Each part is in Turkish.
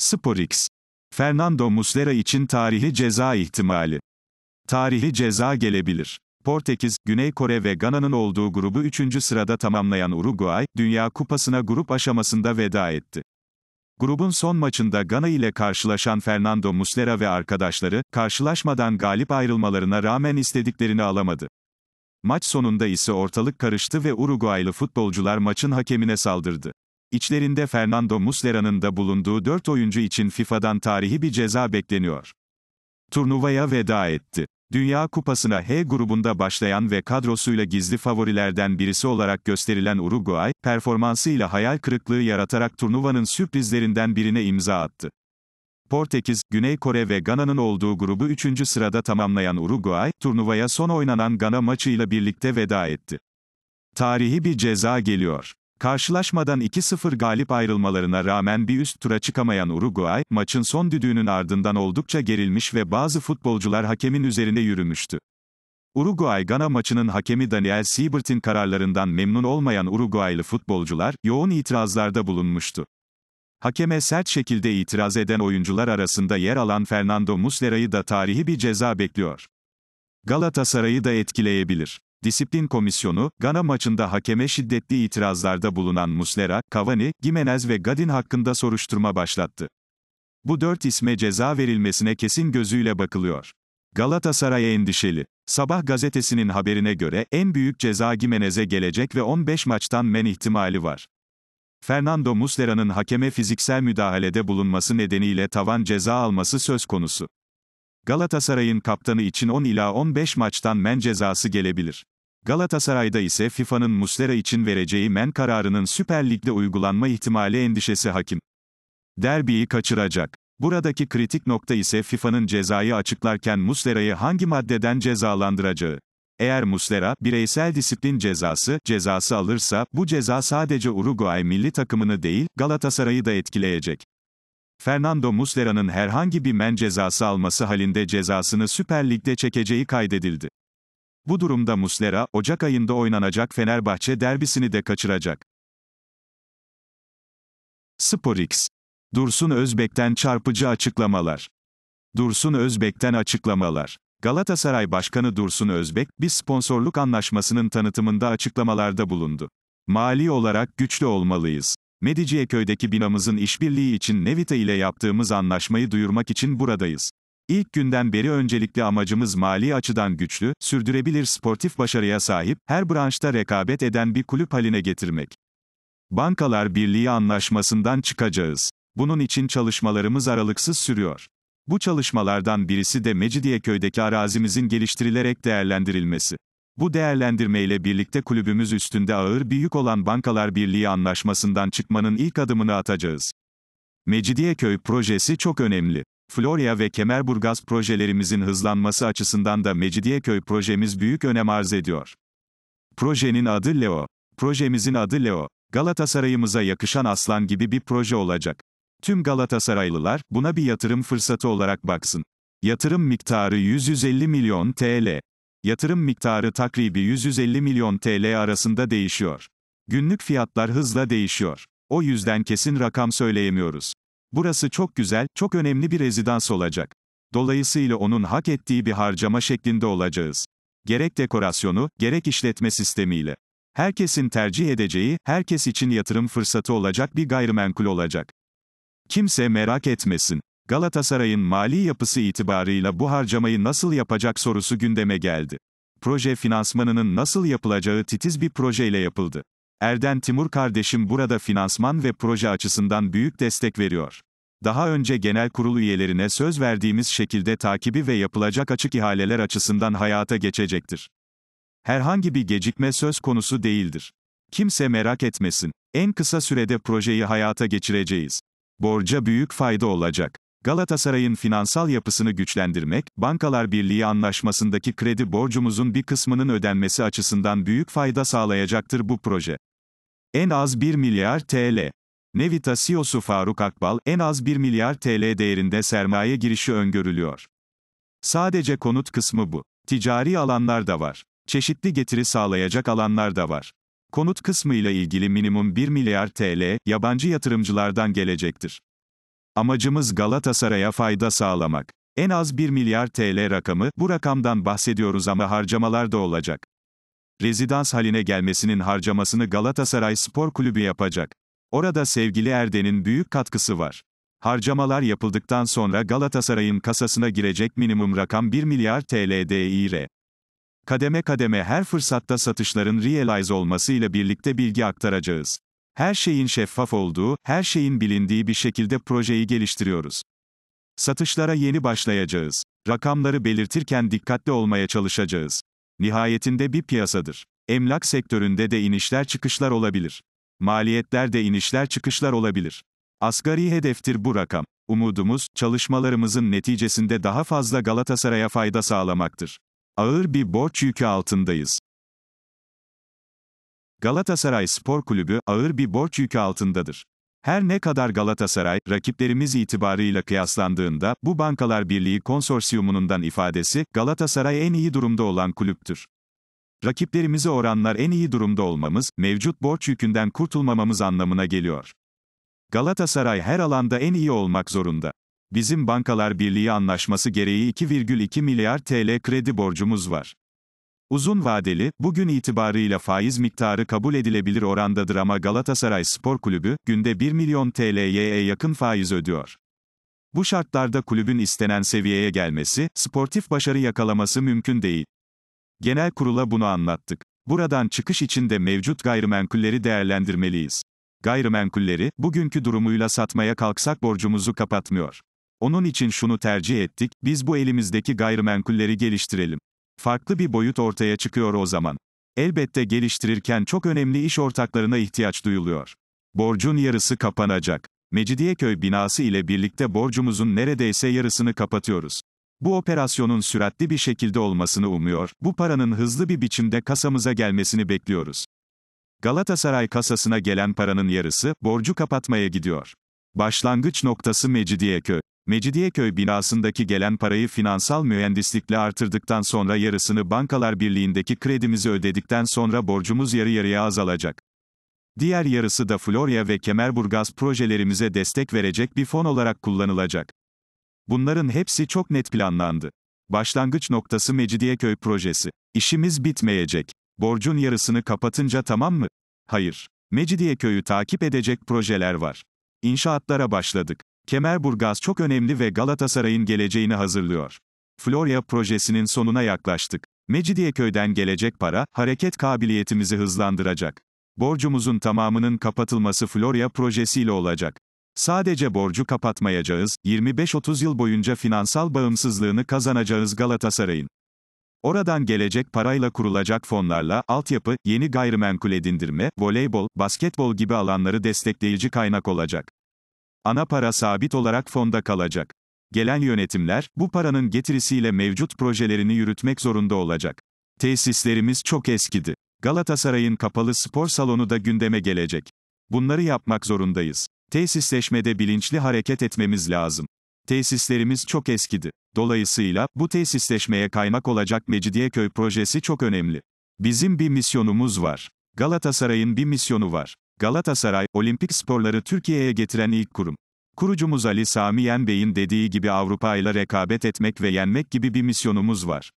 Sporx. Fernando Muslera için tarihi ceza ihtimali. Tarihi ceza gelebilir. Portekiz, Güney Kore ve Gana'nın olduğu grubu 3. sırada tamamlayan Uruguay, Dünya Kupası'na grup aşamasında veda etti. Grubun son maçında Gana ile karşılaşan Fernando Muslera ve arkadaşları, karşılaşmadan galip ayrılmalarına rağmen istediklerini alamadı. Maç sonunda ise ortalık karıştı ve Uruguaylı futbolcular maçın hakemine saldırdı. İçlerinde Fernando Muslera'nın da bulunduğu 4 oyuncu için FIFA'dan tarihi bir ceza bekleniyor. Turnuvaya veda etti. Dünya Kupası'na H grubunda başlayan ve kadrosuyla gizli favorilerden birisi olarak gösterilen Uruguay, performansıyla hayal kırıklığı yaratarak turnuvanın sürprizlerinden birine imza attı. Portekiz, Güney Kore ve Gana'nın olduğu grubu 3. sırada tamamlayan Uruguay, turnuvaya son oynanan Gana maçıyla birlikte veda etti. Tarihi bir ceza geliyor. Karşılaşmadan 2-0 galip ayrılmalarına rağmen bir üst tura çıkamayan Uruguay, maçın son düdüğünün ardından oldukça gerilmiş ve bazı futbolcular hakemin üzerine yürümüştü. Uruguay-Gana maçının hakemi Daniel Siebert'in kararlarından memnun olmayan Uruguaylı futbolcular, yoğun itirazlarda bulunmuştu. Hakeme sert şekilde itiraz eden oyuncular arasında yer alan Fernando Muslera'yı da tarihi bir ceza bekliyor. Galatasaray'ı da etkileyebilir. Disiplin Komisyonu, Gana maçında hakeme şiddetli itirazlarda bulunan Muslera, Cavani, Gimenez ve Gadin hakkında soruşturma başlattı. Bu dört isme ceza verilmesine kesin gözüyle bakılıyor. Galatasaray endişeli. Sabah gazetesinin haberine göre en büyük ceza Gimenez'e gelecek ve 15 maçtan men ihtimali var. Fernando Muslera'nın hakeme fiziksel müdahalede bulunması nedeniyle tavan ceza alması söz konusu. Galatasaray'ın kaptanı için 10 ila 15 maçtan men cezası gelebilir. Galatasaray'da ise FIFA'nın Muslera için vereceği men kararının Süper Lig'de uygulanma ihtimali endişesi hakim. Derbiyi kaçıracak. Buradaki kritik nokta ise FIFA'nın cezayı açıklarken Muslera'yı hangi maddeden cezalandıracağı. Eğer Muslera, bireysel disiplin cezası, cezası alırsa, bu ceza sadece Uruguay milli takımını değil, Galatasaray'ı da etkileyecek. Fernando Muslera'nın herhangi bir men cezası alması halinde cezasını Süper Lig'de çekeceği kaydedildi. Bu durumda Muslera, Ocak ayında oynanacak Fenerbahçe derbisini de kaçıracak. Sporix. Dursun Özbek'ten çarpıcı açıklamalar. Dursun Özbek'ten açıklamalar. Galatasaray Başkanı Dursun Özbek, bir sponsorluk anlaşmasının tanıtımında açıklamalarda bulundu. Mali olarak güçlü olmalıyız. Mediciyeköy'deki binamızın işbirliği için Nevita ile yaptığımız anlaşmayı duyurmak için buradayız. İlk günden beri öncelikli amacımız mali açıdan güçlü, sürdürebilir sportif başarıya sahip, her branşta rekabet eden bir kulüp haline getirmek. Bankalar Birliği anlaşmasından çıkacağız. Bunun için çalışmalarımız aralıksız sürüyor. Bu çalışmalardan birisi de Mecidiyeköy'deki arazimizin geliştirilerek değerlendirilmesi. Bu değerlendirmeyle birlikte kulübümüz üstünde ağır bir yük olan Bankalar Birliği anlaşmasından çıkmanın ilk adımını atacağız. Mecidiyeköy projesi çok önemli. Florya ve Kemerburgaz projelerimizin hızlanması açısından da Mecidiyeköy projemiz büyük önem arz ediyor. Projenin adı Leo. Projemizin adı Leo. Galatasaray'ımıza yakışan aslan gibi bir proje olacak. Tüm Galatasaraylılar buna bir yatırım fırsatı olarak baksın. Yatırım miktarı 100-150 milyon TL. Yatırım miktarı takribi 100-150 milyon TL arasında değişiyor. Günlük fiyatlar hızla değişiyor. O yüzden kesin rakam söyleyemiyoruz. Burası çok güzel, çok önemli bir rezidans olacak. Dolayısıyla onun hak ettiği bir harcama şeklinde olacağız. Gerek dekorasyonu, gerek işletme sistemiyle. Herkesin tercih edeceği, herkes için yatırım fırsatı olacak bir gayrimenkul olacak. Kimse merak etmesin. Galatasaray'ın mali yapısı itibarıyla bu harcamayı nasıl yapacak sorusu gündeme geldi. Proje finansmanının nasıl yapılacağı titiz bir projeyle yapıldı. Erden Timur kardeşim burada finansman ve proje açısından büyük destek veriyor. Daha önce genel kurul üyelerine söz verdiğimiz şekilde takibi ve yapılacak açık ihaleler açısından hayata geçecektir. Herhangi bir gecikme söz konusu değildir. Kimse merak etmesin. En kısa sürede projeyi hayata geçireceğiz. Borca büyük fayda olacak. Galatasaray'ın finansal yapısını güçlendirmek, Bankalar Birliği anlaşmasındaki kredi borcumuzun bir kısmının ödenmesi açısından büyük fayda sağlayacaktır bu proje. En az 1 milyar TL. Nevita CEO'su Faruk Akbal, en az 1 milyar TL değerinde sermaye girişi öngörülüyor. Sadece konut kısmı bu. Ticari alanlar da var. Çeşitli getiri sağlayacak alanlar da var. Konut kısmı ile ilgili minimum 1 milyar TL, yabancı yatırımcılardan gelecektir. Amacımız Galatasaray'a fayda sağlamak. En az 1 milyar TL rakamı, bu rakamdan bahsediyoruz ama harcamalar da olacak rezidans haline gelmesinin harcamasını Galatasaray Spor Kulübü yapacak. Orada sevgili Erden'in büyük katkısı var. Harcamalar yapıldıktan sonra Galatasaray'ın kasasına girecek minimum rakam 1 milyar TL değire. Kademe kademe her fırsatta satışların realize olması ile birlikte bilgi aktaracağız. Her şeyin şeffaf olduğu, her şeyin bilindiği bir şekilde projeyi geliştiriyoruz. Satışlara yeni başlayacağız. Rakamları belirtirken dikkatli olmaya çalışacağız. Nihayetinde bir piyasadır. Emlak sektöründe de inişler çıkışlar olabilir. Maliyetler de inişler çıkışlar olabilir. Asgari hedeftir bu rakam. Umudumuz, çalışmalarımızın neticesinde daha fazla Galatasaray'a fayda sağlamaktır. Ağır bir borç yükü altındayız. Galatasaray Spor Kulübü, ağır bir borç yükü altındadır. Her ne kadar Galatasaray, rakiplerimiz itibarıyla kıyaslandığında, bu Bankalar Birliği konsorsiyumundan ifadesi, Galatasaray en iyi durumda olan kulüptür. Rakiplerimize oranlar en iyi durumda olmamız, mevcut borç yükünden kurtulmamamız anlamına geliyor. Galatasaray her alanda en iyi olmak zorunda. Bizim Bankalar Birliği anlaşması gereği 2,2 milyar TL kredi borcumuz var. Uzun vadeli, bugün itibarıyla faiz miktarı kabul edilebilir orandadır ama Galatasaray Spor Kulübü, günde 1 milyon TL'ye yakın faiz ödüyor. Bu şartlarda kulübün istenen seviyeye gelmesi, sportif başarı yakalaması mümkün değil. Genel kurula bunu anlattık. Buradan çıkış için de mevcut gayrimenkulleri değerlendirmeliyiz. Gayrimenkulleri, bugünkü durumuyla satmaya kalksak borcumuzu kapatmıyor. Onun için şunu tercih ettik, biz bu elimizdeki gayrimenkulleri geliştirelim. Farklı bir boyut ortaya çıkıyor o zaman. Elbette geliştirirken çok önemli iş ortaklarına ihtiyaç duyuluyor. Borcun yarısı kapanacak. Mecidiyeköy binası ile birlikte borcumuzun neredeyse yarısını kapatıyoruz. Bu operasyonun süratli bir şekilde olmasını umuyor, bu paranın hızlı bir biçimde kasamıza gelmesini bekliyoruz. Galatasaray kasasına gelen paranın yarısı, borcu kapatmaya gidiyor. Başlangıç noktası Mecidiyeköy. Mecidiyeköy binasındaki gelen parayı finansal mühendislikle artırdıktan sonra yarısını Bankalar Birliği'ndeki kredimizi ödedikten sonra borcumuz yarı yarıya azalacak. Diğer yarısı da Florya ve Kemerburgaz projelerimize destek verecek bir fon olarak kullanılacak. Bunların hepsi çok net planlandı. Başlangıç noktası Mecidiyeköy projesi. İşimiz bitmeyecek. Borcun yarısını kapatınca tamam mı? Hayır. Mecidiyeköy'ü takip edecek projeler var. İnşaatlara başladık. Kemerburgaz çok önemli ve Galatasaray'ın geleceğini hazırlıyor. Florya projesinin sonuna yaklaştık. Mecidiyeköy'den gelecek para, hareket kabiliyetimizi hızlandıracak. Borcumuzun tamamının kapatılması Florya projesiyle olacak. Sadece borcu kapatmayacağız, 25-30 yıl boyunca finansal bağımsızlığını kazanacağız Galatasaray'ın. Oradan gelecek parayla kurulacak fonlarla, altyapı, yeni gayrimenkul edindirme, voleybol, basketbol gibi alanları destekleyici kaynak olacak ana para sabit olarak fonda kalacak. Gelen yönetimler, bu paranın getirisiyle mevcut projelerini yürütmek zorunda olacak. Tesislerimiz çok eskidi. Galatasaray'ın kapalı spor salonu da gündeme gelecek. Bunları yapmak zorundayız. Tesisleşmede bilinçli hareket etmemiz lazım. Tesislerimiz çok eskidi. Dolayısıyla, bu tesisleşmeye kaymak olacak Mecidiyeköy projesi çok önemli. Bizim bir misyonumuz var. Galatasaray'ın bir misyonu var. Galatasaray, olimpik sporları Türkiye'ye getiren ilk kurum. Kurucumuz Ali Sami Yen Bey'in dediği gibi Avrupa ile rekabet etmek ve yenmek gibi bir misyonumuz var.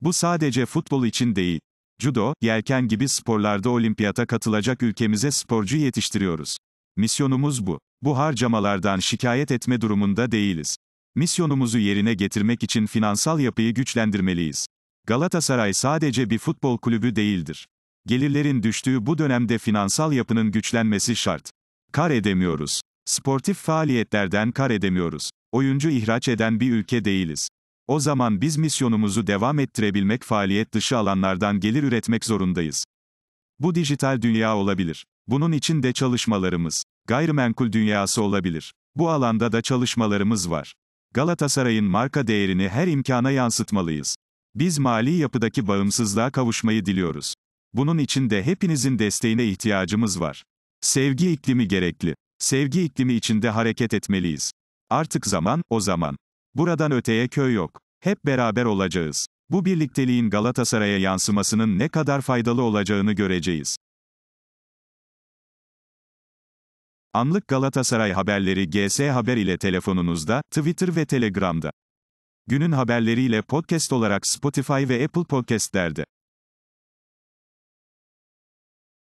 Bu sadece futbol için değil. Judo, yelken gibi sporlarda olimpiyata katılacak ülkemize sporcu yetiştiriyoruz. Misyonumuz bu. Bu harcamalardan şikayet etme durumunda değiliz. Misyonumuzu yerine getirmek için finansal yapıyı güçlendirmeliyiz. Galatasaray sadece bir futbol kulübü değildir. Gelirlerin düştüğü bu dönemde finansal yapının güçlenmesi şart. Kar edemiyoruz. Sportif faaliyetlerden kar edemiyoruz. Oyuncu ihraç eden bir ülke değiliz. O zaman biz misyonumuzu devam ettirebilmek faaliyet dışı alanlardan gelir üretmek zorundayız. Bu dijital dünya olabilir. Bunun için de çalışmalarımız, gayrimenkul dünyası olabilir. Bu alanda da çalışmalarımız var. Galatasaray'ın marka değerini her imkana yansıtmalıyız. Biz mali yapıdaki bağımsızlığa kavuşmayı diliyoruz. Bunun için de hepinizin desteğine ihtiyacımız var. Sevgi iklimi gerekli. Sevgi iklimi içinde hareket etmeliyiz. Artık zaman, o zaman. Buradan öteye köy yok. Hep beraber olacağız. Bu birlikteliğin Galatasaray'a yansımasının ne kadar faydalı olacağını göreceğiz. Anlık Galatasaray haberleri GS Haber ile telefonunuzda, Twitter ve Telegram'da. Günün haberleriyle podcast olarak Spotify ve Apple Podcast'lerde.